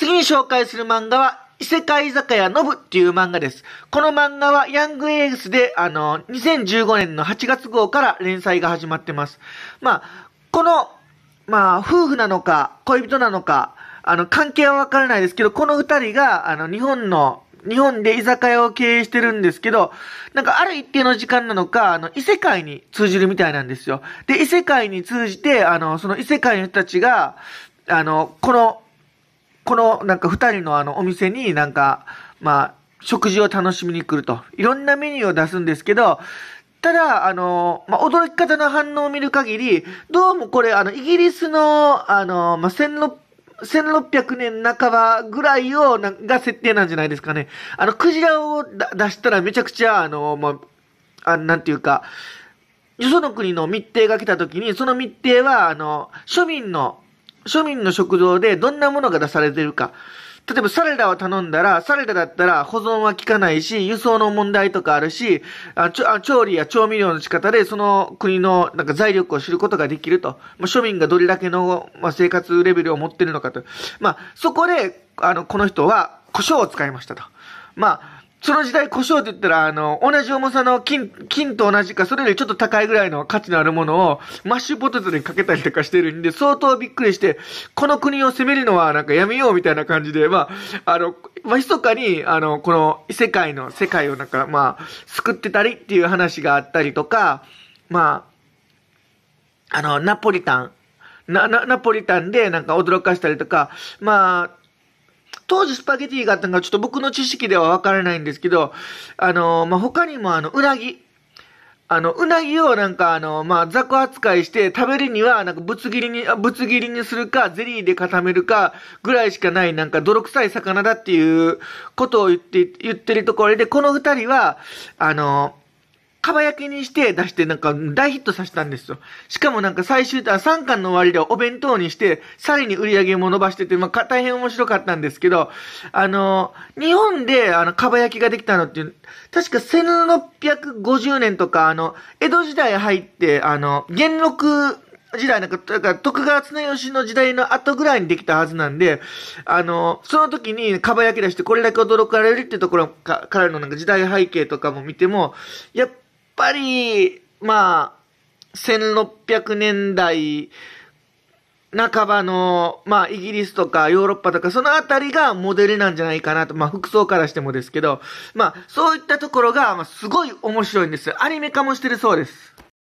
次に紹介する漫画は、異世界居酒屋ノブっていう漫画です。この漫画はヤングエースで、あの、2015年の8月号から連載が始まってます。まあ、この、まあ、夫婦なのか、恋人なのか、あの、関係はわからないですけど、この二人が、あの、日本の、日本で居酒屋を経営してるんですけど、なんかある一定の時間なのか、あの、異世界に通じるみたいなんですよ。で、異世界に通じて、あの、その異世界の人たちが、あの、このこのなんか二人のあのお店になんか、まあ、食事を楽しみに来ると。いろんなメニューを出すんですけど、ただ、あの、まあ、驚き方の反応を見る限り、どうもこれ、あの、イギリスの、あの、まあ、1600、1600年半ばぐらいをな、んが設定なんじゃないですかね。あの、クジラを出したらめちゃくちゃ、あの、まあ、あなんていうか、よその国の密偵が来た時に、その密偵は、あの、庶民の庶民の食堂でどんなものが出されてるか。例えばサラダを頼んだら、サラダだったら保存は効かないし、輸送の問題とかあるし、あちょ調理や調味料の仕方でその国のなんか財力を知ることができると。まあ、庶民がどれだけの、まあ、生活レベルを持ってるのかと。まあ、そこで、あの、この人は胡椒を使いましたと。まあその時代、胡椒って言ったら、あの、同じ重さの金、金と同じか、それよりちょっと高いぐらいの価値のあるものを、マッシュポテトにかけたりとかしてるんで、相当びっくりして、この国を攻めるのはなんかやめようみたいな感じで、まあ、あの、まあ、密かに、あの、この世界の、世界をなんか、まあ、救ってたりっていう話があったりとか、まあ、あの、ナポリタン、な、な、ナポリタンでなんか驚かしたりとか、まあ、当時スパゲティがあったのがちょっと僕の知識ではわからないんですけど、あの、まあ、他にもあの、うなぎ。あの、うなぎをなんかあの、まあ、雑魚扱いして食べるには、なんかぶつ切りに、ぶつ切りにするか、ゼリーで固めるか、ぐらいしかないなんか泥臭い魚だっていうことを言って、言ってるところで、この二人は、あの、かば焼きにして出してなんか大ヒットさせたんですよ。しかもなんか最終、3巻の終わりでお弁当にして、さらに売り上げも伸ばしてて、まあ、大変面白かったんですけど、あの、日本であの、かば焼きができたのって、確か1650年とか、あの、江戸時代入って、あの、元禄時代なんか、だから徳川綱吉の時代の後ぐらいにできたはずなんで、あの、その時にかば焼き出してこれだけ驚かれるってところかからのなんか時代背景とかも見ても、やっぱぱり、まあ、1600年代半ばの、まあ、イギリスとかヨーロッパとか、そのあたりがモデルなんじゃないかなと、まあ、服装からしてもですけど、まあ、そういったところが、まあ、すごい面白いんです。アニメ化もしてるそうです。